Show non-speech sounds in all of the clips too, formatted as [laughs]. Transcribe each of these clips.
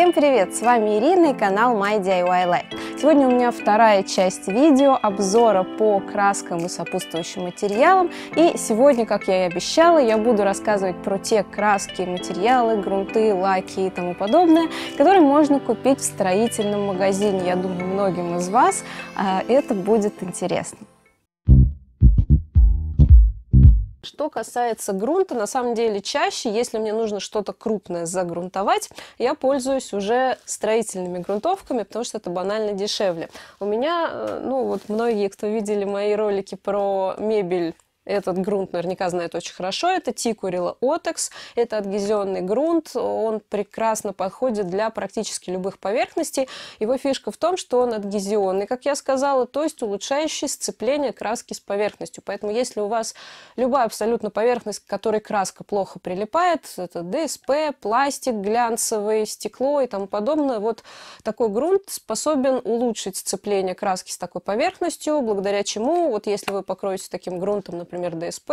Всем привет! С вами Ирина и канал My DIY Life. Сегодня у меня вторая часть видео обзора по краскам и сопутствующим материалам. И сегодня, как я и обещала, я буду рассказывать про те краски, материалы, грунты, лаки и тому подобное, которые можно купить в строительном магазине. Я думаю, многим из вас а, это будет интересно. Что касается грунта, на самом деле чаще, если мне нужно что-то крупное загрунтовать, я пользуюсь уже строительными грунтовками, потому что это банально дешевле. У меня, э, ну вот многие, кто видели мои ролики про мебель этот грунт наверняка знает очень хорошо. Это тикурила отекс. Это адгезионный грунт. Он прекрасно подходит для практически любых поверхностей. Его фишка в том, что он адгезионный, как я сказала, то есть улучшающий сцепление краски с поверхностью. Поэтому если у вас любая абсолютно поверхность, к которой краска плохо прилипает, это ДСП, пластик глянцевый, стекло и тому подобное, вот такой грунт способен улучшить сцепление краски с такой поверхностью, благодаря чему, вот если вы покроете таким грунтом, например, например, ДСП,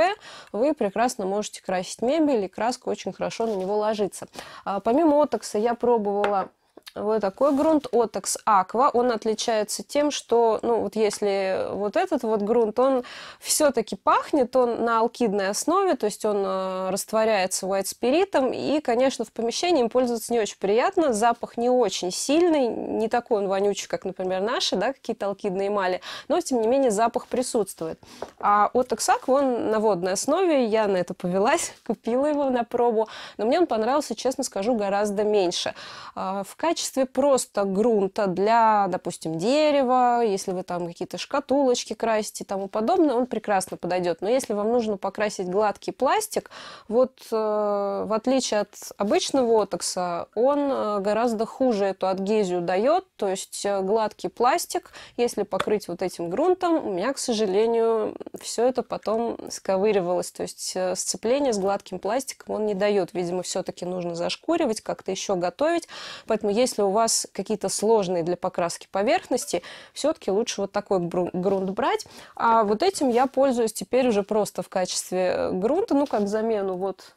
вы прекрасно можете красить мебель, и краска очень хорошо на него ложится. А, помимо отокса я пробовала вот такой грунт Otex Aqua. Он отличается тем, что, ну, вот если вот этот вот грунт, он все-таки пахнет, он на алкидной основе, то есть он э, растворяется white спиритом, и, конечно, в помещении им пользоваться не очень приятно, запах не очень сильный, не такой он вонючий, как, например, наши, да, какие-то алкидные эмали, но, тем не менее, запах присутствует. А Otex Aqua, он на водной основе, я на это повелась, [laughs] купила его на пробу, но мне он понравился, честно скажу, гораздо меньше. А в качестве качестве просто грунта для, допустим, дерева, если вы там какие-то шкатулочки красите и тому подобное, он прекрасно подойдет. Но если вам нужно покрасить гладкий пластик, вот э, в отличие от обычного отокса, он э, гораздо хуже эту адгезию дает, то есть э, гладкий пластик, если покрыть вот этим грунтом, у меня, к сожалению, все это потом сковыривалось, то есть э, сцепление с гладким пластиком он не дает, видимо, все-таки нужно зашкуривать, как-то еще готовить, поэтому если если у вас какие-то сложные для покраски поверхности, все-таки лучше вот такой грунт брать. А вот этим я пользуюсь теперь уже просто в качестве э, грунта, ну, как замену вот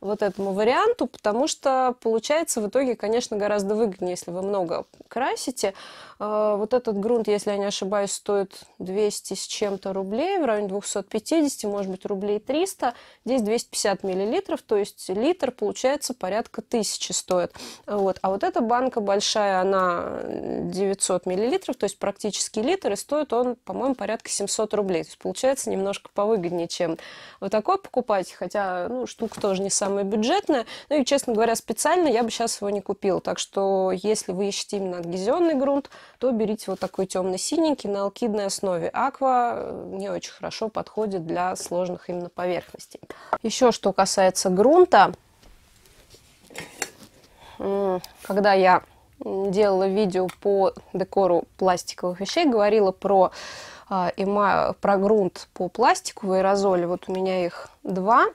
вот этому варианту, потому что получается в итоге, конечно, гораздо выгоднее, если вы много красите. А, вот этот грунт, если я не ошибаюсь, стоит 200 с чем-то рублей, в районе 250, может быть, рублей 300. Здесь 250 миллилитров, то есть литр, получается, порядка 1000 стоит. Вот. А вот эта банка большая, она 900 миллилитров, то есть практически литр, и стоит он, по-моему, порядка 700 рублей. То есть получается немножко повыгоднее, чем вот такой покупать, хотя ну, штука тоже не самая самое бюджетное. Ну и, честно говоря, специально я бы сейчас его не купила. Так что, если вы ищете именно адгезионный грунт, то берите вот такой темно-синенький на алкидной основе. Аква э, не очень хорошо подходит для сложных именно поверхностей. Еще что касается грунта, когда я делала видео по декору пластиковых вещей, говорила про эма, а, про грунт по пластику в аэрозоле. Вот у меня их два.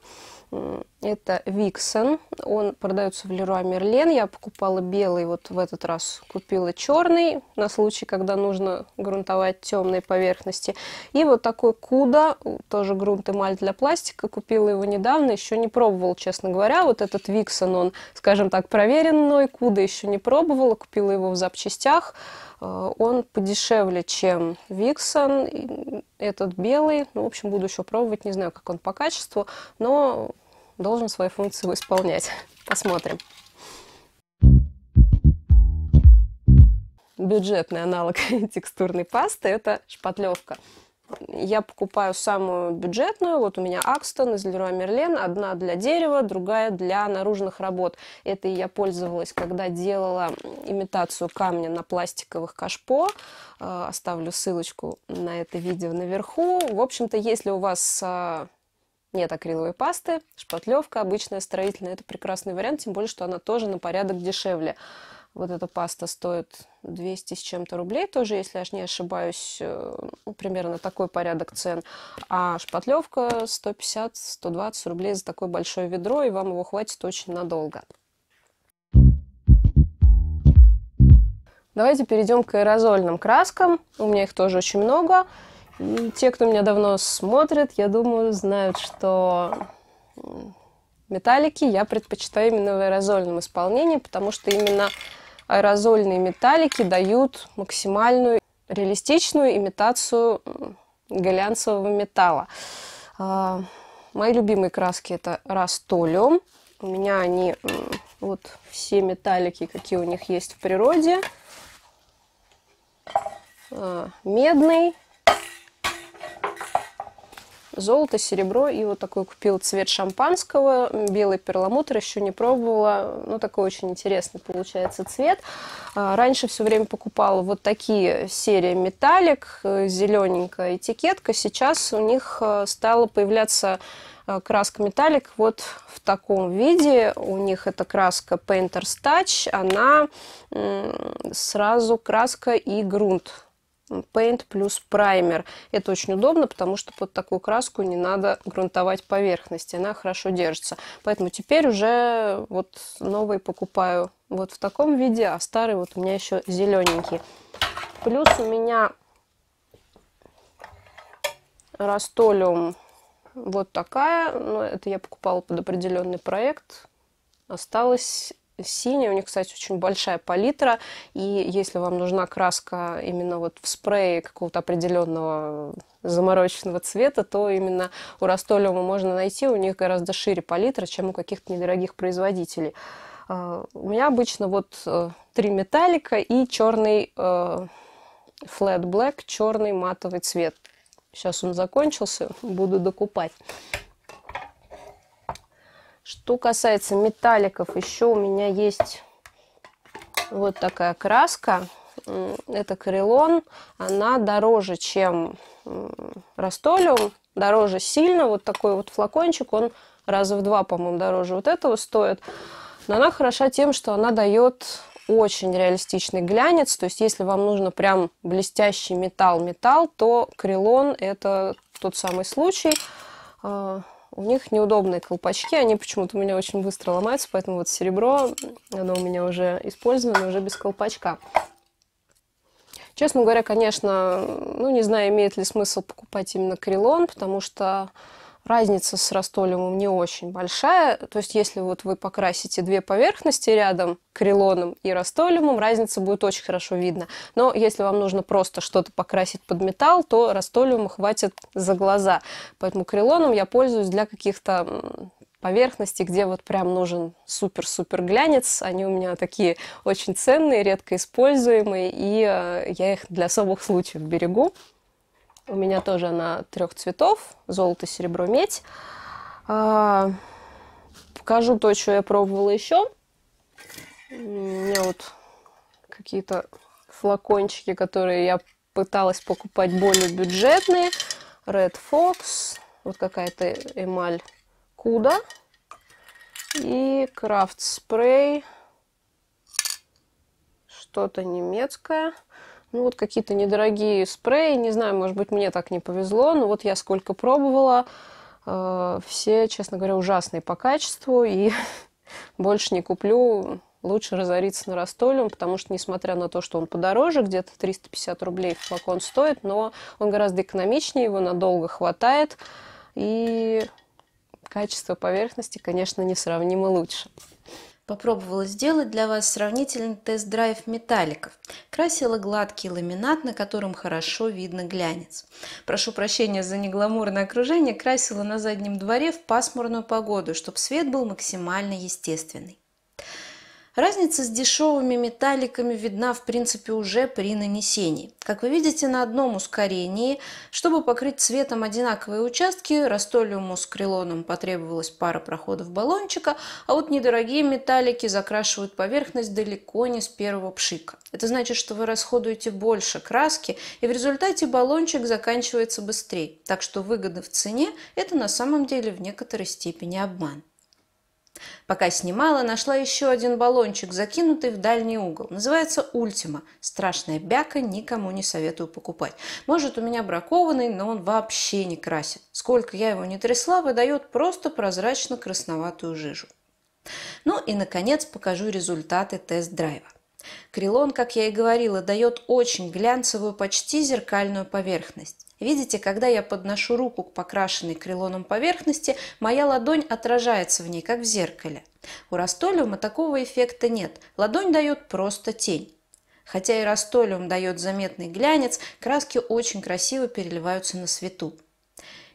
Это Виксон, он продается в Леруа Мерлен. Я покупала белый, вот в этот раз купила черный, на случай, когда нужно грунтовать темные поверхности. И вот такой Куда, тоже грунт эмаль для пластика, купила его недавно, еще не пробовала, честно говоря. Вот этот Виксон, он, скажем так, проверенный, Куда еще не пробовала, купила его в запчастях. Э, он подешевле, чем Виксон, этот белый. Ну, в общем, буду еще пробовать, не знаю, как он по качеству, но должен свою функцию исполнять. [laughs] Посмотрим. Бюджетный аналог [laughs] текстурной пасты – это шпатлевка. Я покупаю самую бюджетную. Вот у меня Акстон из Леруа Мерлен. Одна для дерева, другая для наружных работ. Это я пользовалась, когда делала имитацию камня на пластиковых кашпо. Э, оставлю ссылочку на это видео наверху. В общем-то, если у вас а, нет акриловой пасты, шпатлевка обычная строительная, это прекрасный вариант, тем более, что она тоже на порядок дешевле. Вот эта паста стоит 200 с чем-то рублей, тоже, если я не ошибаюсь, э, примерно такой порядок цен. А шпатлевка 150-120 рублей за такое большое ведро, и вам его хватит очень надолго. Давайте перейдем к аэрозольным краскам. У меня их тоже очень много. Те, кто меня давно смотрит, я думаю, знают, что металлики я предпочитаю именно в аэрозольном исполнении, потому что именно аэрозольные металлики дают максимальную реалистичную имитацию глянцевого металла. А, мои любимые краски это Растолиум. У меня они вот все металлики, какие у них есть в природе. А, медный, золото, серебро. И вот такой купил цвет шампанского, белый перламутр, еще не пробовала. Ну, такой очень интересный получается цвет. А, раньше все время покупала вот такие серии металлик, э, зелененькая этикетка. Сейчас у них э, стала появляться э, краска металлик вот в таком виде. У них эта краска Painter's Touch, она сразу краска и грунт Paint плюс праймер. Это очень удобно, потому что под такую краску не надо грунтовать поверхность, она хорошо держится. Поэтому теперь уже вот новый покупаю вот в таком виде, а старый вот у меня еще зелененький. Плюс у меня Растолиум вот такая, но это я покупала под определенный проект. Осталось синяя, у них, кстати, очень большая палитра, и если вам нужна краска именно вот в спрее какого-то определенного замороченного цвета, то именно у Ростолиума можно найти, у них гораздо шире палитра, чем у каких-то недорогих производителей. А, у меня обычно вот э, три металлика и черный э, flat black, черный матовый цвет. Сейчас он закончился, буду докупать. Что касается металликов, еще у меня есть вот такая краска. Это крылон. Она дороже, чем растолиум. Дороже сильно. Вот такой вот флакончик. Он раза в два, по-моему, дороже вот этого стоит. Но она хороша тем, что она дает очень реалистичный глянец. То есть, если вам нужно прям блестящий металл-металл, то крилон – это тот самый случай. А, у них неудобные колпачки, они почему-то у меня очень быстро ломаются, поэтому вот серебро, оно у меня уже использовано, уже без колпачка. Честно говоря, конечно, ну не знаю, имеет ли смысл покупать именно крилон, потому что Разница с растолемом не очень большая. То есть, если вот вы покрасите две поверхности рядом, крилоном и растолемом, разница будет очень хорошо видна. Но если вам нужно просто что-то покрасить под металл, то растолиума хватит за глаза. Поэтому крилоном я пользуюсь для каких-то поверхностей, где вот прям нужен супер-супер глянец. Они у меня такие очень ценные, редко используемые, и э, я их для особых случаев берегу. У меня тоже она трех цветов. Золото, серебро, медь. А, покажу то, что я пробовала еще. У меня вот какие-то флакончики, которые я пыталась покупать более бюджетные. Red Fox, вот какая-то эмаль Куда и крафт спрей, что-то немецкое ну вот какие-то недорогие спреи, не знаю, может быть, мне так не повезло, но вот я сколько пробовала, э, все, честно говоря, ужасные по качеству, и [laughs] больше не куплю, лучше разориться на растолиум, потому что, несмотря на то, что он подороже, где-то 350 рублей флакон стоит, но он гораздо экономичнее, его надолго хватает, и качество поверхности, конечно, несравнимо лучше. Попробовала сделать для вас сравнительный тест-драйв металликов. Красила гладкий ламинат, на котором хорошо видно глянец. Прошу прощения за негламурное окружение, красила на заднем дворе в пасмурную погоду, чтобы свет был максимально естественный. Разница с дешевыми металликами видна в принципе уже при нанесении. Как вы видите, на одном ускорении, чтобы покрыть цветом одинаковые участки, растолиуму с крилоном потребовалось пара проходов баллончика, а вот недорогие металлики закрашивают поверхность далеко не с первого пшика. Это значит, что вы расходуете больше краски, и в результате баллончик заканчивается быстрее. Так что выгода в цене – это на самом деле в некоторой степени обман. Пока снимала, нашла еще один баллончик, закинутый в дальний угол. Называется «Ультима». Страшная бяка, никому не советую покупать. Может, у меня бракованный, но он вообще не красит. Сколько я его не трясла, выдает просто прозрачно-красноватую жижу. Ну и, наконец, покажу результаты тест-драйва. Крилон, как я и говорила, дает очень глянцевую, почти зеркальную поверхность. Видите, когда я подношу руку к покрашенной крилоном поверхности, моя ладонь отражается в ней, как в зеркале. У растолиума такого эффекта нет, ладонь дает просто тень. Хотя и растолиум дает заметный глянец, краски очень красиво переливаются на свету.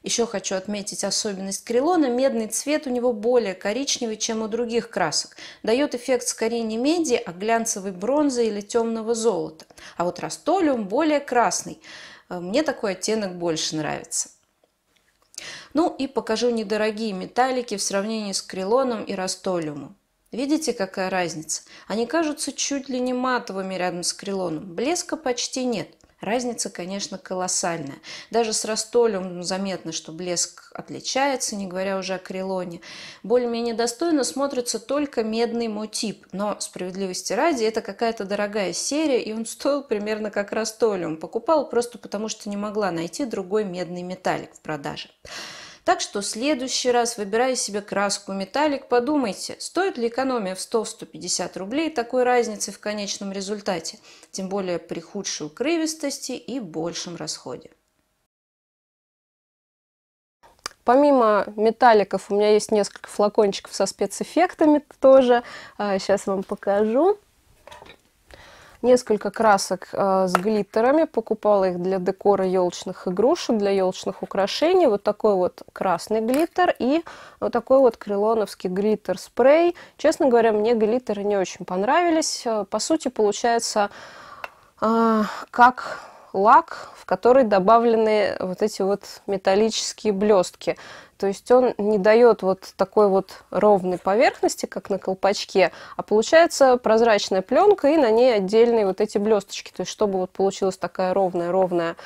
Еще хочу отметить особенность крилона. Медный цвет у него более коричневый, чем у других красок. Дает эффект скорее не меди, а глянцевой бронзы или темного золота. А вот растолиум более красный. Э, мне такой оттенок больше нравится. Ну и покажу недорогие металлики в сравнении с крилоном и растолиумом. Видите, какая разница? Они кажутся чуть ли не матовыми рядом с крилоном. Блеска почти нет – Разница, конечно, колоссальная. Даже с Растолем заметно, что блеск отличается, не говоря уже о крилоне. Более-менее достойно смотрится только медный мотип, но справедливости ради это какая-то дорогая серия, и он стоил примерно как Растолиум. Покупал просто потому, что не могла найти другой медный металлик в продаже. Так что в следующий раз, выбирая себе краску металлик, подумайте, стоит ли экономия в 100-150 рублей такой разницы в конечном результате, тем более при худшей укрывистости и большем расходе. Помимо металликов у меня есть несколько флакончиков со спецэффектами тоже. Сейчас а, вам покажу несколько красок э, с глиттерами, покупала их для декора елочных игрушек, для елочных украшений. Вот такой вот красный глиттер и вот такой вот крылоновский глиттер-спрей. Честно говоря, мне глиттеры не очень понравились. Э, по сути, получается э, как лак, в который добавлены вот эти вот металлические блестки. То есть он не дает вот такой вот ровной поверхности, как на колпачке, а получается прозрачная пленка и на ней отдельные вот эти блесточки. То есть чтобы вот получилась такая ровная-ровная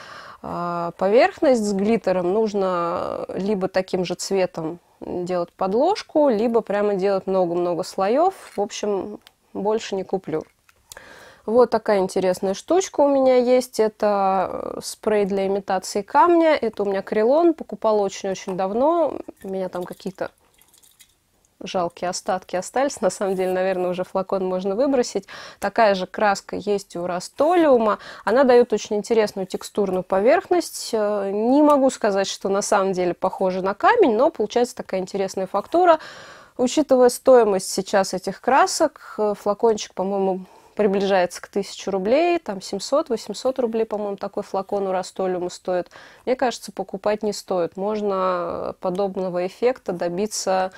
а, поверхность с глиттером, нужно либо таким же цветом делать подложку, либо прямо делать много-много слоев. В общем, больше не куплю. Вот такая интересная штучка у меня есть. Это э, спрей для имитации камня. Это у меня крилон. Покупала очень-очень давно. У меня там какие-то жалкие остатки остались. На самом деле, наверное, уже флакон можно выбросить. Такая же краска есть у Растолиума. Она дает очень интересную текстурную поверхность. Э, не могу сказать, что на самом деле похоже на камень, но получается такая интересная фактура. Учитывая стоимость сейчас этих красок, э, флакончик, по-моему, приближается к 1000 рублей, там 700-800 рублей, по-моему, такой флакон у Растолиума стоит. Мне кажется, покупать не стоит. Можно подобного эффекта добиться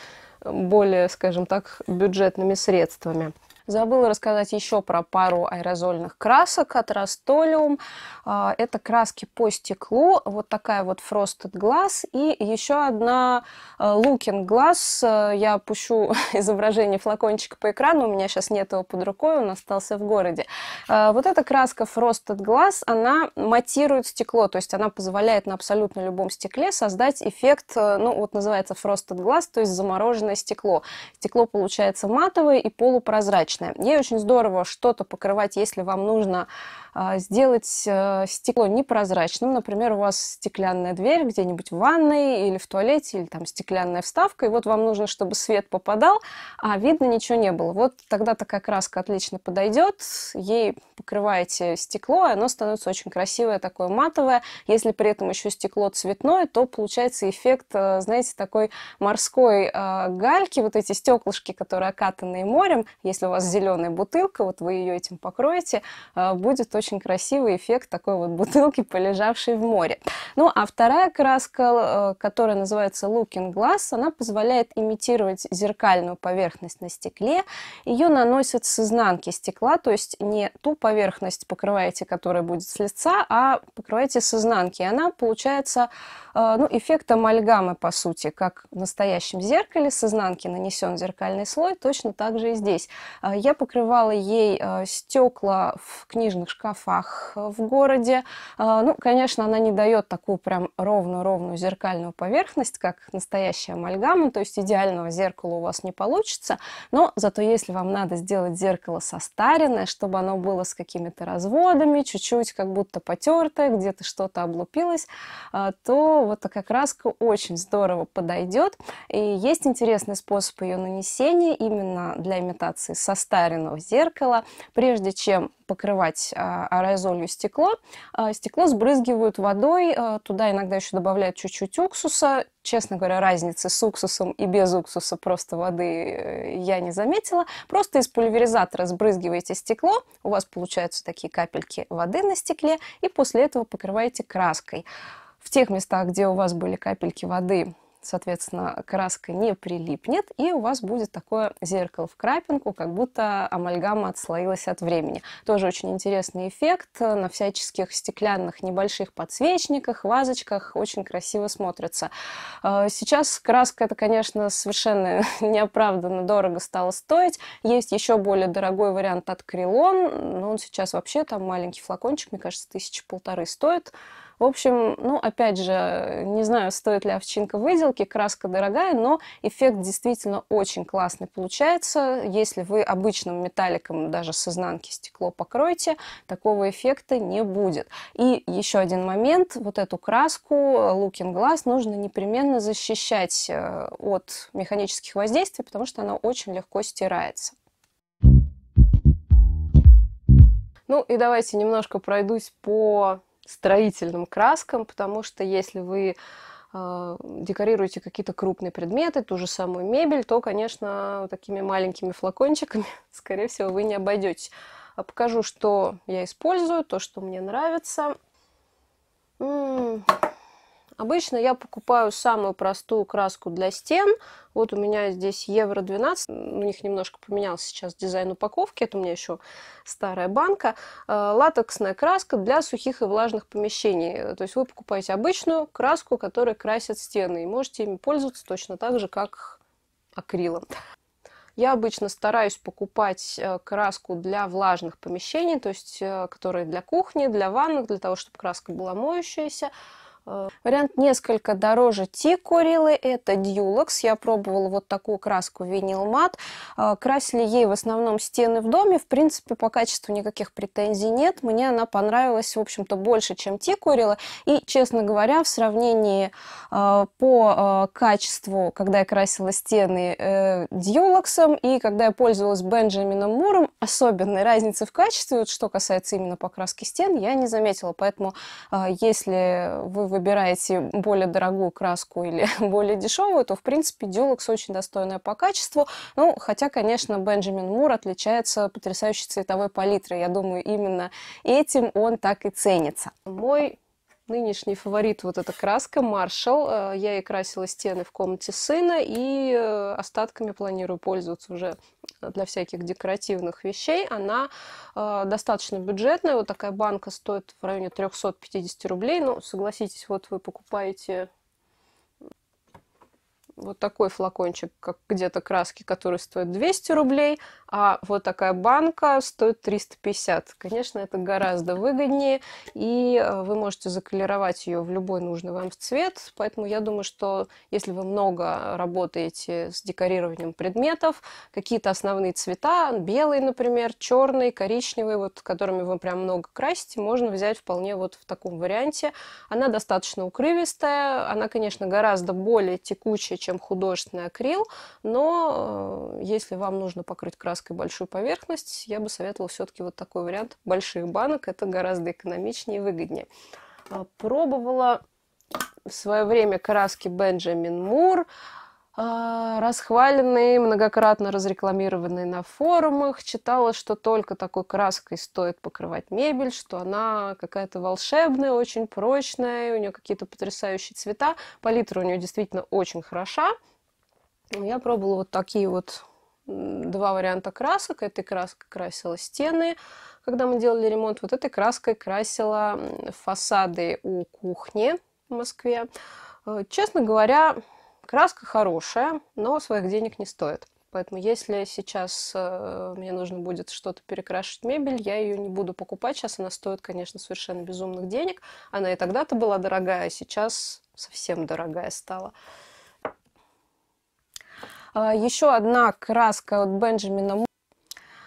более, скажем так, бюджетными средствами. Забыла рассказать еще про пару аэрозольных красок от Rust-Oleum. А, это краски по стеклу, вот такая вот Frosted Glass и еще одна э, Looking Glass. Э, я пущу [laughs] изображение флакончика по экрану, у меня сейчас нет его под рукой, он остался в городе. Э, вот эта краска Frosted Glass, она матирует стекло, то есть она позволяет на абсолютно любом стекле создать эффект, ну вот называется Frosted Glass, то есть замороженное стекло. Стекло получается матовое и полупрозрачное прозрачная. Ей очень здорово что-то покрывать, если вам нужно а, сделать э, стекло непрозрачным. Например, у вас стеклянная дверь где-нибудь в ванной или в туалете, или там стеклянная вставка, и вот вам нужно, чтобы свет попадал, а видно ничего не было. Вот тогда такая краска отлично подойдет, ей покрываете стекло, и оно становится очень красивое, такое матовое. Если при этом еще стекло цветное, то получается эффект, э, знаете, такой морской а, гальки, вот эти стеклышки, которые окатанные морем, если у вас зеленая бутылка, вот вы ее этим покроете, а, будет очень очень красивый эффект такой вот бутылки, полежавшей в море. Ну, а вторая краска, э, которая называется Looking Glass, она позволяет имитировать зеркальную поверхность на стекле. Ее наносят с изнанки стекла, то есть не ту поверхность покрываете, которая будет с лица, а покрываете с изнанки. И она получается э, ну, эффект амальгамы, по сути, как в настоящем зеркале с изнанки нанесен зеркальный слой, точно так же и здесь. Э, я покрывала ей стекла в книжных шкафах, шкафах э, в городе. Э, ну, конечно, она не дает такую прям ровную-ровную зеркальную поверхность, как настоящая амальгама, то есть идеального зеркала у вас не получится, но зато если вам надо сделать зеркало состаренное, чтобы оно было с какими-то разводами, чуть-чуть как будто потертое, где-то что-то облупилось, э, то вот такая краска очень здорово подойдет. И есть интересный способ ее нанесения именно для имитации состаренного зеркала. Прежде чем покрывать аэрозолью стекло. А, стекло сбрызгивают водой, а, туда иногда еще добавляют чуть-чуть уксуса. Честно говоря, разницы с уксусом и без уксуса просто воды э, я не заметила. Просто из пульверизатора сбрызгиваете стекло, у вас получаются такие капельки воды на стекле, и после этого покрываете краской. В тех местах, где у вас были капельки воды, соответственно, краска не прилипнет, и у вас будет такое зеркало в крапинку, как будто амальгама отслоилась от времени. Тоже очень интересный эффект на всяческих стеклянных небольших подсвечниках, вазочках, очень красиво смотрится. Э, сейчас краска, это, конечно, совершенно [laughs] неоправданно дорого стала стоить. Есть еще более дорогой вариант от Крилон, но он сейчас вообще там маленький флакончик, мне кажется, тысячи полторы стоит. В общем, ну, опять же, не знаю, стоит ли овчинка выделки, краска дорогая, но эффект действительно очень классный получается. Если вы обычным металликом даже с изнанки стекло покроете, такого эффекта не будет. И еще один момент, вот эту краску Looking Glass нужно непременно защищать э, от механических воздействий, потому что она очень легко стирается. Ну и давайте немножко пройдусь по строительным краскам, потому что если вы а, декорируете какие-то крупные предметы, ту же самую мебель, то, конечно, такими маленькими флакончиками, [laughs] скорее всего, вы не обойдетесь. А покажу, что я использую, то, что мне нравится. М -м -м. Обычно я покупаю самую простую краску для стен. Вот у меня здесь евро 12. У них немножко поменялся сейчас дизайн упаковки. Это у меня еще старая банка. Э, латексная краска для сухих и влажных помещений. То есть вы покупаете обычную краску, которая красит стены. И можете ими пользоваться точно так же, как акрилом. Я обычно стараюсь покупать э, краску для влажных помещений, то есть э, которые для кухни, для ванны, для того, чтобы краска была моющаяся. Вариант несколько дороже тикурилы, это Дюлакс. Я пробовала вот такую краску винил мат. А, Красили ей в основном стены в доме. В принципе, по качеству никаких претензий нет. Мне она понравилась, в общем-то, больше, чем тикурила. И, честно говоря, в сравнении а, по а, качеству, когда я красила стены э, Дюлаксом и когда я пользовалась Бенджамином Муром, особенной разницы в качестве, вот что касается именно покраски стен, я не заметила. Поэтому, если вы выбираете более дорогую краску или [laughs] более дешевую, то, в принципе, Дюлакс очень достойная по качеству. Ну, хотя, конечно, Бенджамин Мур отличается потрясающей цветовой палитрой. Я думаю, именно этим он так и ценится. Мой нынешний фаворит вот эта краска Маршал. Э, я и красила стены в комнате сына и э, остатками планирую пользоваться уже для всяких декоративных вещей. Она э, достаточно бюджетная. Вот такая банка стоит в районе 350 рублей. Ну, согласитесь, вот вы покупаете вот такой флакончик, как где-то краски, который стоит 200 рублей, а вот такая банка стоит 350. Конечно, это гораздо выгоднее, и э, вы можете заколеровать ее в любой нужный вам цвет, поэтому я думаю, что если вы много работаете с декорированием предметов, какие-то основные цвета, белый, например, черный, коричневый, вот которыми вы прям много красите, можно взять вполне вот в таком варианте. Она достаточно укрывистая, она, конечно, гораздо более текучая, чем художественный акрил, но э, если вам нужно покрыть краской большую поверхность, я бы советовала все-таки вот такой вариант больших банок, это гораздо экономичнее и выгоднее. А, пробовала в свое время краски Бенджамин Мур, а, расхваленный, многократно разрекламированный на форумах. Читала, что только такой краской стоит покрывать мебель, что она какая-то волшебная, очень прочная, у нее какие-то потрясающие цвета. Палитра у нее действительно очень хороша. Ну, я пробовала вот такие вот два варианта красок. Этой краской красила стены, когда мы делали ремонт. Вот этой краской красила фасады у кухни в Москве. Э, честно говоря, Краска хорошая, но своих денег не стоит. Поэтому если сейчас э, мне нужно будет что-то перекрашивать мебель, я ее не буду покупать. Сейчас она стоит, конечно, совершенно безумных денег. Она и тогда-то была дорогая, а сейчас совсем дорогая стала. А, Еще одна краска от Бенджамина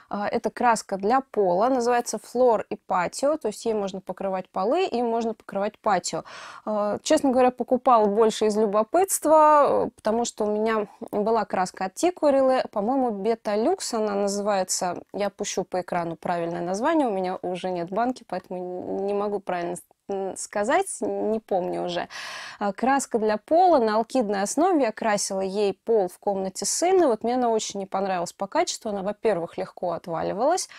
а, это краска для пола, называется флор и патио, то есть ей можно покрывать полы и можно покрывать патио. А, честно говоря, покупала больше из любопытства, э, потому что у меня была краска от Тикурилы, по-моему, Бета Люкс она называется. Я пущу по экрану правильное название, у меня уже нет банки, поэтому не могу правильно сказать, не помню уже. А, краска для пола на алкидной основе. Я красила ей пол в комнате сына. Вот мне она очень не понравилась по качеству. Она, во-первых, легко отваливалась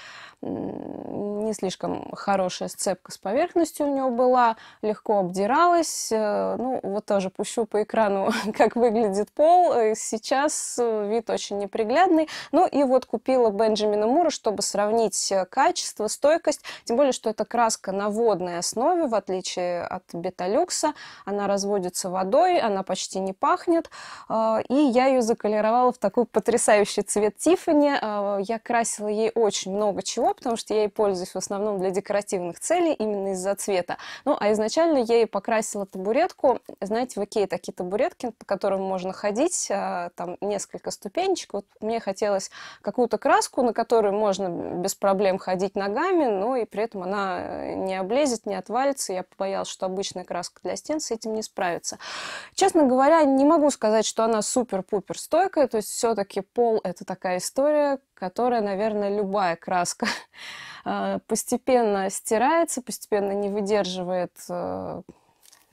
не слишком хорошая сцепка с поверхностью у него была, легко обдиралась. Э, ну, вот тоже пущу по экрану, [laughs] как выглядит пол. Э, сейчас э, вид очень неприглядный. Ну и вот купила Бенджамина Мура, чтобы сравнить качество, стойкость. Тем более, что эта краска на водной основе, в отличие от Беталюкса. Она разводится водой, она почти не пахнет. И я ее заколеровала в такой потрясающий цвет Тиффани. Я красила ей очень много чего брала, потому что я ей пользуюсь в основном для декоративных целей, именно из-за цвета. Ну, а изначально я ей покрасила табуретку. Знаете, в Икее такие табуретки, по которым можно ходить, а, там несколько ступенечек. Вот мне хотелось какую-то краску, на которую можно без проблем ходить ногами, но и при этом она э, не облезет, не отвалится. Я побоялась, что обычная краска для стен с этим не справится. Честно говоря, не могу сказать, что она супер-пупер стойкая, то есть все-таки пол это такая история, которая, наверное, любая краска [laughs] Э, постепенно стирается, постепенно не выдерживает э,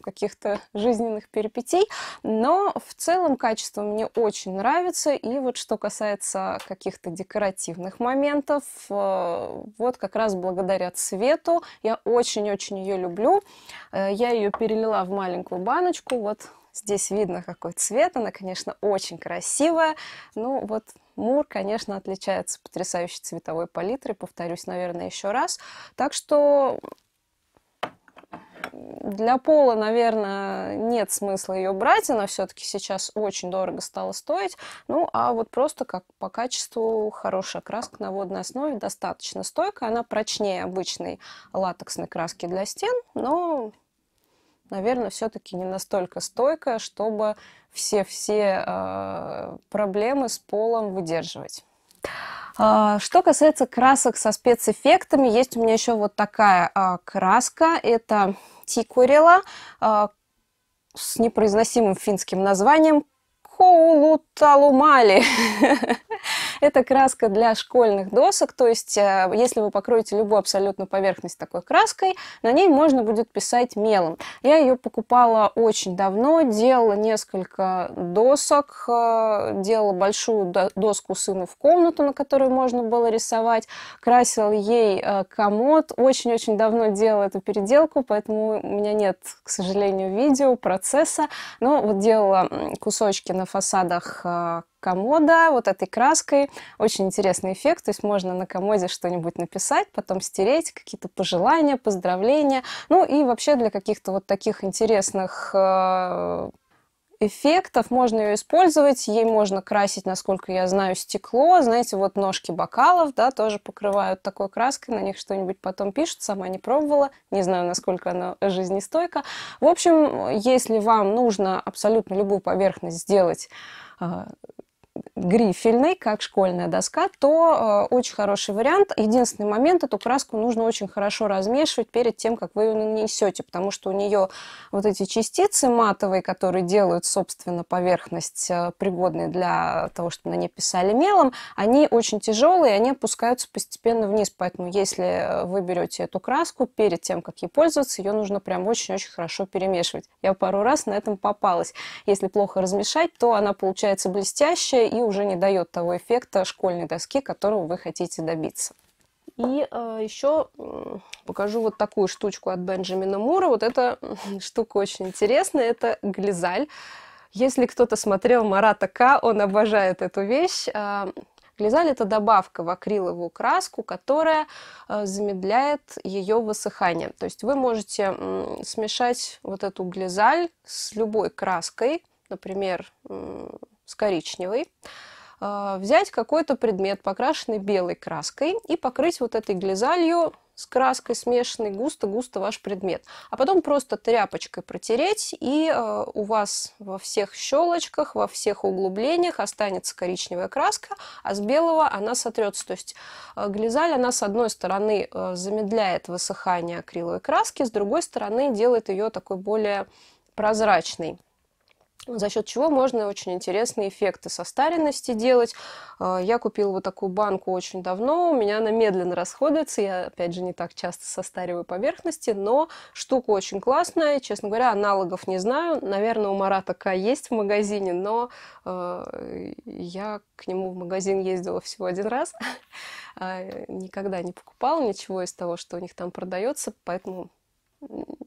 каких-то [laughs] жизненных перипетий, но в целом качество мне очень нравится, и вот что касается каких-то декоративных моментов, э, вот как раз благодаря цвету, я очень-очень ее люблю, я ее перелила в маленькую баночку, вот здесь видно какой цвет, она, конечно, очень красивая, ну вот Мур, конечно, отличается потрясающей цветовой палитрой, повторюсь, наверное, еще раз. Так что для пола, наверное, нет смысла ее брать, она все-таки сейчас очень дорого стала стоить. Ну, а вот просто как по качеству хорошая краска на водной основе, достаточно стойкая, она прочнее обычной латексной краски для стен, но наверное, все-таки не настолько стойкая, чтобы все-все э, проблемы с полом выдерживать. А, что касается красок со спецэффектами, есть у меня еще вот такая э, краска. Это тикурила э, с непроизносимым финским названием Коулуталумали. [laughs] Это краска для школьных досок, то есть э, если вы покроете любую абсолютную поверхность такой краской, на ней можно будет писать мелом. Я ее покупала очень давно, делала несколько досок, э, делала большую доску сыну в комнату, на которой можно было рисовать, красил ей э, комод. Очень-очень давно делала эту переделку, поэтому у меня нет, к сожалению, видео, процесса, но вот делала кусочки на фасадах комода вот этой краской. Очень интересный эффект, то есть можно на комоде что-нибудь написать, потом стереть, какие-то пожелания, поздравления. Ну и вообще для каких-то вот таких интересных э, эффектов, можно ее использовать, ей можно красить, насколько я знаю, стекло, знаете, вот ножки бокалов, да, тоже покрывают такой краской, на них что-нибудь потом пишут, сама не пробовала, не знаю, насколько она жизнестойка. В общем, если вам нужно абсолютно любую поверхность сделать э, грифельной, как школьная доска, то э, очень хороший вариант. Единственный момент, эту краску нужно очень хорошо размешивать перед тем, как вы ее нанесете, потому что у нее вот эти частицы матовые, которые делают, собственно, поверхность э, пригодной для того, чтобы на ней писали мелом, они очень тяжелые, они опускаются постепенно вниз, поэтому если э, вы берете эту краску, перед тем, как ей пользоваться, ее нужно прям очень-очень хорошо перемешивать. Я пару раз на этом попалась. Если плохо размешать, то она получается блестящая и уже не дает того эффекта школьной доски, которого вы хотите добиться. И э, еще покажу вот такую штучку от Бенджамина Мура. Вот эта штука очень интересная. Это глизаль. Если кто-то смотрел Марата К, он обожает эту вещь. А, глизаль это добавка в акриловую краску, которая э, замедляет ее высыхание. То есть вы можете смешать вот эту глизаль с любой краской, например, с коричневой, э, взять какой-то предмет, покрашенный белой краской, и покрыть вот этой глизалью с краской смешанной густо-густо ваш предмет. А потом просто тряпочкой протереть, и э, у вас во всех щелочках, во всех углублениях останется коричневая краска, а с белого она сотрется. То есть э, глизаль, она с одной стороны замедляет высыхание акриловой краски, с другой стороны делает ее такой более прозрачной за счет чего можно очень интересные эффекты состаренности делать. А, я купила вот такую банку очень давно, у меня она медленно расходуется, я, опять же, не так часто состариваю поверхности, но штука очень классная, честно говоря, аналогов не знаю, наверное, у Марата К есть в магазине, но а, я к нему в магазин ездила всего один раз, [laughs] а, никогда не покупала ничего из того, что у них там продается, поэтому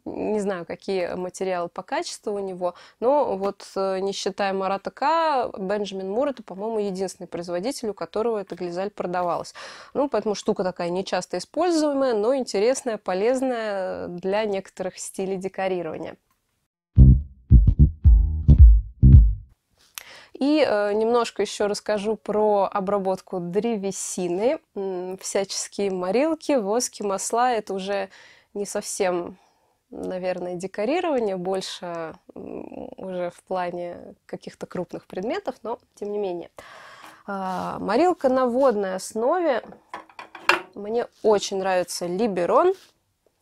не знаю, какие материалы по качеству у него, но вот э, не считая Марата К, Бенджамин Мур это, по-моему, единственный производитель, у которого эта глизаль продавалась. Ну, поэтому штука такая нечасто используемая, но интересная, полезная для некоторых стилей декорирования. И э, немножко еще расскажу про обработку древесины, всяческие морилки, воски, масла. Это уже не совсем наверное, декорирование, больше уже в плане каких-то крупных предметов, но тем не менее. А, морилка на водной основе. Мне очень нравится Либерон.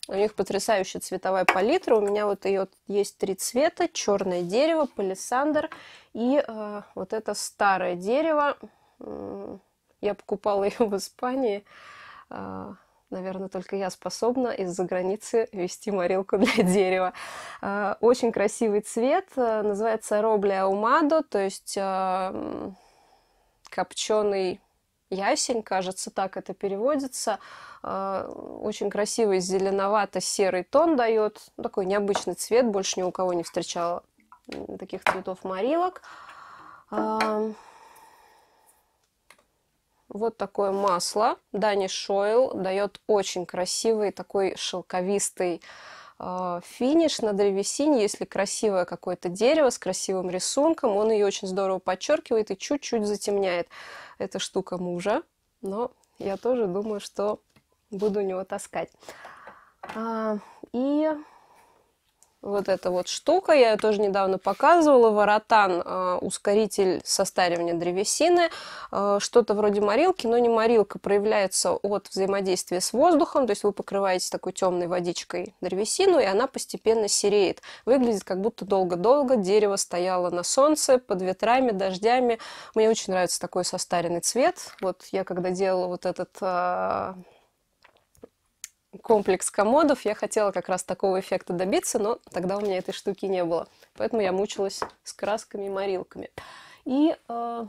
У них потрясающая цветовая палитра. У меня вот ее есть три цвета. Черное дерево, палисандр и э, вот это старое дерево. Я покупала [laughs] его в Испании. А, Наверное, только я способна из-за границы вести морилку [laughs] для дерева. А, очень красивый цвет, э, называется робля умадо, то есть э, копченый ясень, кажется, так это переводится. А, очень красивый зеленовато-серый тон дает, такой необычный цвет, больше ни у кого не встречала таких цветов морилок. А, вот такое масло. Danish Oil дает очень красивый такой шелковистый э, финиш на древесине. Если красивое какое-то дерево с красивым рисунком, он ее очень здорово подчеркивает и чуть-чуть затемняет. эта штука мужа, но я тоже думаю, что буду у него таскать. А, и вот эта вот штука. Я ее тоже недавно показывала. Воротан, э, ускоритель состаривания древесины. Э, Что-то вроде морилки, но не морилка. Проявляется от взаимодействия с воздухом. То есть вы покрываете такой темной водичкой древесину, и она постепенно сереет. Выглядит как будто долго-долго дерево стояло на солнце, под ветрами, дождями. Мне очень нравится такой состаренный цвет. Вот я когда делала вот этот... Э, комплекс комодов. Я хотела как раз такого эффекта добиться, но тогда у меня этой штуки не было. Поэтому я мучилась с красками и морилками. И э,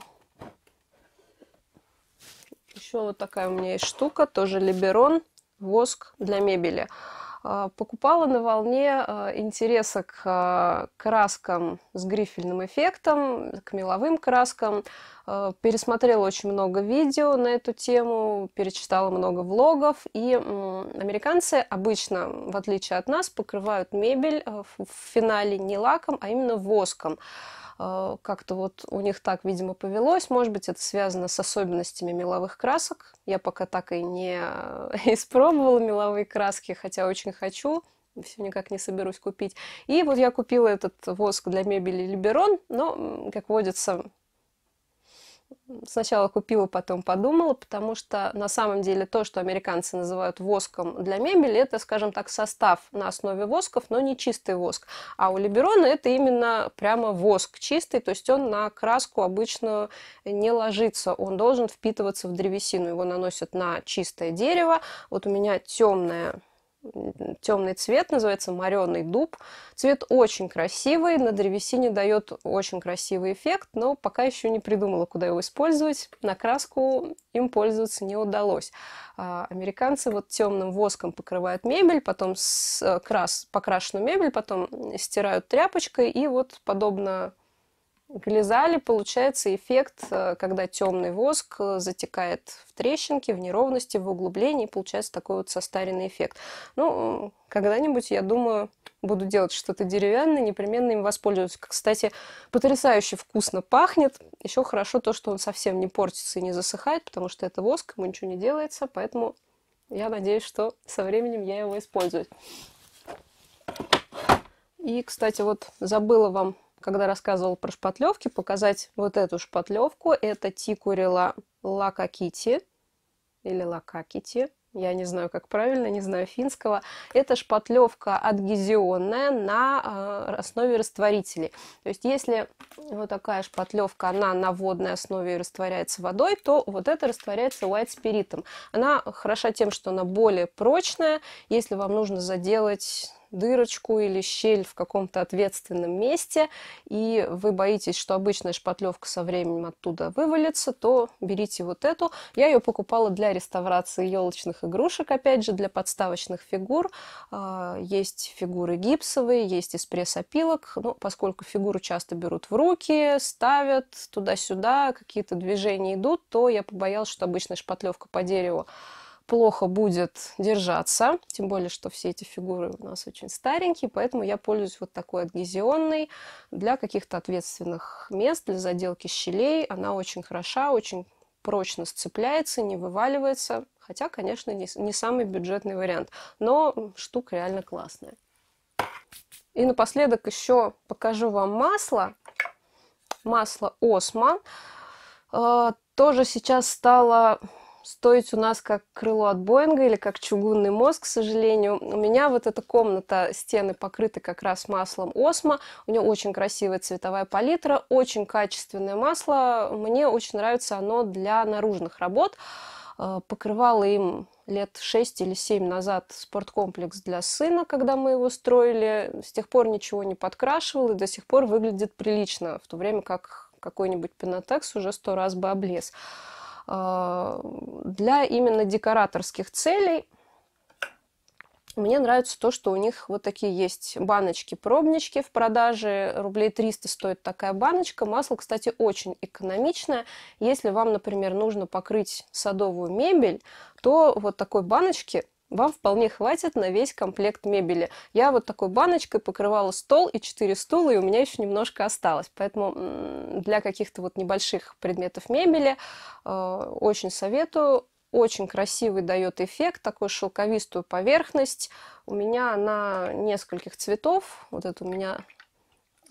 еще вот такая у меня есть штука, тоже Либерон, воск для мебели. А, покупала на волне а, интереса к а, краскам с грифельным эффектом, к меловым краскам. Пересмотрела очень много видео на эту тему, перечитала много влогов. И американцы обычно, в отличие от нас, покрывают мебель в финале не лаком, а именно воском. Э, как-то вот у них так, видимо, повелось. Может быть, это связано с особенностями меловых красок. Я пока так и не [laughs] испробовала меловые краски, хотя очень хочу все никак не соберусь купить. И вот я купила этот воск для мебели Либерон, но, как водится, сначала купила, потом подумала, потому что на самом деле то, что американцы называют воском для мебели, это, скажем так, состав на основе восков, но не чистый воск. А у Либерона это именно прямо воск чистый, то есть он на краску обычно не ложится, он должен впитываться в древесину, его наносят на чистое дерево. Вот у меня темное темный цвет, называется мореный дуб. Цвет очень красивый, на древесине дает очень красивый эффект, но пока еще не придумала, куда его использовать. На краску им пользоваться не удалось. А, американцы вот темным воском покрывают мебель, потом с э, крас, покрашенную мебель, потом стирают тряпочкой, и вот подобно Глизали получается эффект, э, когда темный воск э, затекает в трещинки, в неровности, в углублении, получается такой вот состаренный эффект. Ну, когда-нибудь, я думаю, буду делать что-то деревянное, непременно им воспользуюсь. Кстати, потрясающе вкусно пахнет. Еще хорошо то, что он совсем не портится и не засыхает, потому что это воск, ему ничего не делается, поэтому я надеюсь, что со временем я его использую. И, кстати, вот забыла вам когда рассказывал про шпатлевки, показать вот эту шпатлевку. Это тикурила лакакити или лакакити. Я не знаю, как правильно, не знаю финского. Это шпатлевка адгезионная на а, основе растворителей. То есть, если вот такая шпатлевка, она на водной основе растворяется водой, то вот это растворяется white спиритом. Она хороша тем, что она более прочная. Если вам нужно заделать дырочку или щель в каком-то ответственном месте, и вы боитесь, что обычная шпатлевка со временем оттуда вывалится, то берите вот эту. Я ее покупала для реставрации елочных игрушек, опять же, для подставочных фигур. А, есть фигуры гипсовые, есть из пресс-опилок. Ну, поскольку фигуру часто берут в руки, ставят туда-сюда, какие-то движения идут, то я побоялась, что обычная шпатлевка по дереву плохо будет держаться, тем более, что все эти фигуры у нас очень старенькие, поэтому я пользуюсь вот такой адгезионной для каких-то ответственных мест, для заделки щелей. Она очень хороша, очень прочно сцепляется, не вываливается, хотя, конечно, не, не самый бюджетный вариант, но штука реально классная. И напоследок еще покажу вам масло, масло Осмо. Э, тоже сейчас стало стоить у нас как крыло от Боинга или как чугунный мозг, к сожалению. У меня вот эта комната, стены покрыты как раз маслом Осмо. У нее очень красивая цветовая палитра, очень качественное масло. Мне очень нравится оно для наружных работ. Э, покрывала им лет 6 или 7 назад спорткомплекс для сына, когда мы его строили. С тех пор ничего не подкрашивал и до сих пор выглядит прилично, в то время как какой-нибудь пенотекс уже сто раз бы облез. Э, для именно декораторских целей мне нравится то, что у них вот такие есть баночки-пробнички в продаже. Рублей 300 стоит такая баночка. Масло, кстати, очень экономичное. Если вам, например, нужно покрыть садовую мебель, то вот такой баночки вам вполне хватит на весь комплект мебели. Я вот такой баночкой покрывала стол и 4 стула, и у меня еще немножко осталось. Поэтому для каких-то вот небольших предметов мебели э, очень советую. Очень красивый дает эффект, такую шелковистую поверхность. У меня она нескольких цветов. Вот это у меня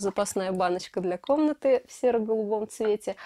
запасная баночка для комнаты в серо-голубом цвете.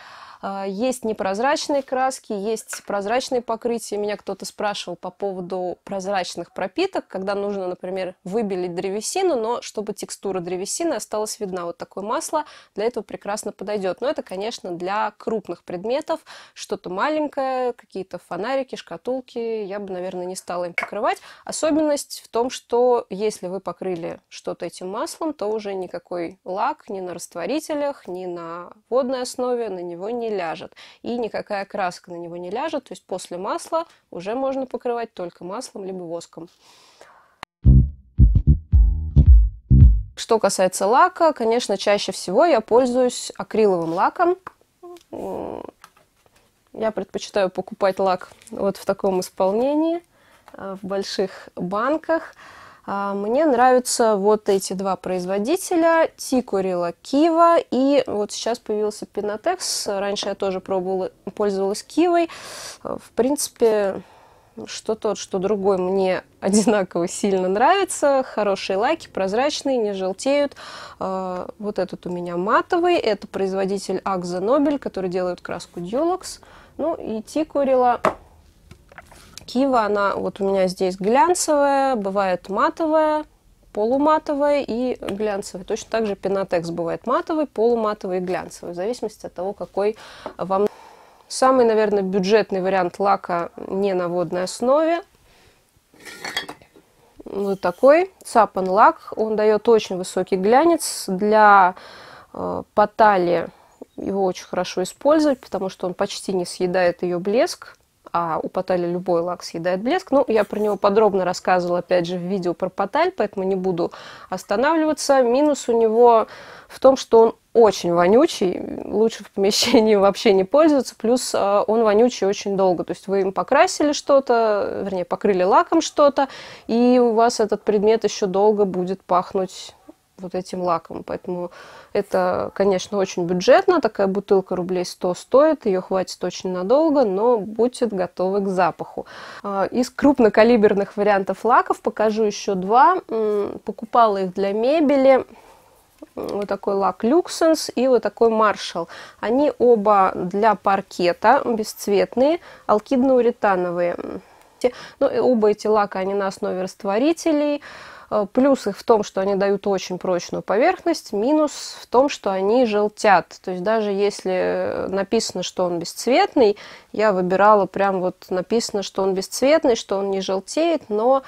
А, есть непрозрачные краски, есть прозрачные покрытия. Меня кто-то спрашивал по поводу прозрачных пропиток, когда нужно, например, выбелить древесину, но чтобы текстура древесины осталась видна. Вот такое масло для этого прекрасно подойдет. Но это, конечно, для крупных предметов. Что-то маленькое, какие-то фонарики, шкатулки. Я бы, наверное, не стала им покрывать. Особенность в том, что если вы покрыли что-то этим маслом, то уже никакой лак ни на растворителях, ни на водной основе на него не ляжет. И никакая краска на него не ляжет, то есть после масла уже можно покрывать только маслом либо воском. Что касается лака, конечно, чаще всего я пользуюсь акриловым лаком. Я предпочитаю покупать лак вот в таком исполнении, э, в больших банках. А, мне нравятся вот эти два производителя, Тикурила Кива и вот сейчас появился Пинотекс. Раньше я тоже пробовала, пользовалась Кивой. А, в принципе, что тот, что другой мне [laughs] одинаково сильно нравится. Хорошие лаки, прозрачные, не желтеют. А, вот этот у меня матовый. Это производитель Акза Нобель, который делает краску Дюлакс. Ну и Тикурила Кива, она вот у меня здесь глянцевая, бывает матовая, полуматовая и глянцевая. Точно так же пенотекс бывает матовый, полуматовый и глянцевый, в зависимости от того, какой вам... Самый, наверное, бюджетный вариант лака не на водной основе. Вот такой цапан лак. Он дает очень высокий глянец. Для э, потали его очень хорошо использовать, потому что он почти не съедает ее блеск а у Паталя любой лак съедает блеск. Ну, я про него подробно рассказывала, опять же, в видео про Паталь, поэтому не буду останавливаться. Минус у него в том, что он очень вонючий, лучше в помещении [laughs] вообще не пользоваться, плюс а, он вонючий очень долго, то есть вы им покрасили что-то, вернее, покрыли лаком что-то, и у вас этот предмет еще долго будет пахнуть вот этим лаком. Поэтому это, конечно, очень бюджетно. Такая бутылка рублей 100 стоит, ее хватит очень надолго, но будет готовы к запаху. А, из крупнокалиберных вариантов лаков покажу еще два. Покупала их для мебели вот такой лак Люксенс и вот такой Маршал. Они оба для паркета, бесцветные, алкидно-уретановые. Ну, оба эти лака, они на основе растворителей. Э, плюс их в том, что они дают очень прочную поверхность, минус в том, что они желтят. То есть даже если э, написано, что он бесцветный, я выбирала прям вот написано, что он бесцветный, что он не желтеет, но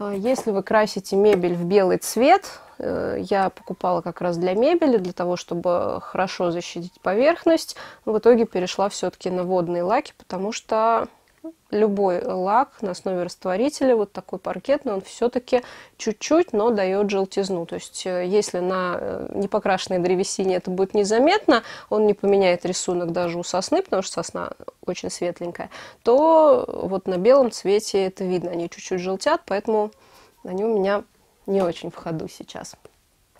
э, если вы красите мебель в белый цвет, я покупала как раз для мебели, для того, чтобы хорошо защитить поверхность, в итоге перешла все-таки на водные лаки, потому что любой лак на основе растворителя, вот такой паркетный, он все-таки чуть-чуть, но дает желтизну. То есть э, если на э, непокрашенной древесине это будет незаметно, он не поменяет рисунок даже у сосны, потому что сосна очень светленькая, то вот на белом цвете это видно, они чуть-чуть желтят, поэтому они у меня не очень в ходу сейчас.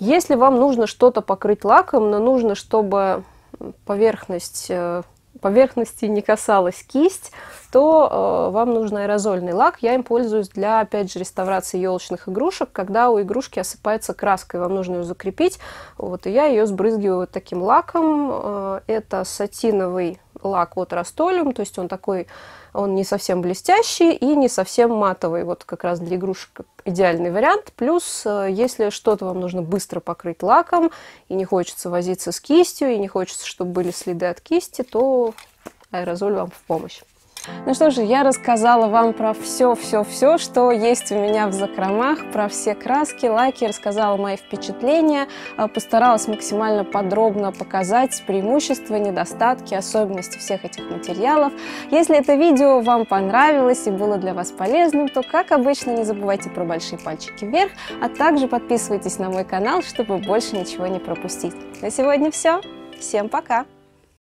Если вам нужно что-то покрыть лаком, но нужно, чтобы поверхность э, поверхности не касалась кисть, то э, вам нужен аэрозольный лак. Я им пользуюсь для, опять же, реставрации елочных игрушек, когда у игрушки осыпается краска, и вам нужно ее закрепить. Вот, и я ее сбрызгиваю вот таким лаком. Э, это сатиновый лак от Растолиум, то есть он такой, он не совсем блестящий и не совсем матовый, вот как раз для игрушек идеальный вариант. Плюс, э, если что-то вам нужно быстро покрыть лаком, и не хочется возиться с кистью, и не хочется, чтобы были следы от кисти, то аэрозоль вам в помощь. Ну что же, я рассказала вам про все-все-все, что есть у меня в закромах, про все краски, лаки, рассказала мои впечатления, а, постаралась максимально подробно показать преимущества, недостатки, особенности всех этих материалов. Если это видео вам понравилось и было для вас полезным, то, как обычно, не забывайте про большие пальчики вверх, а также подписывайтесь на мой канал, чтобы больше ничего не пропустить. На сегодня все. Всем пока!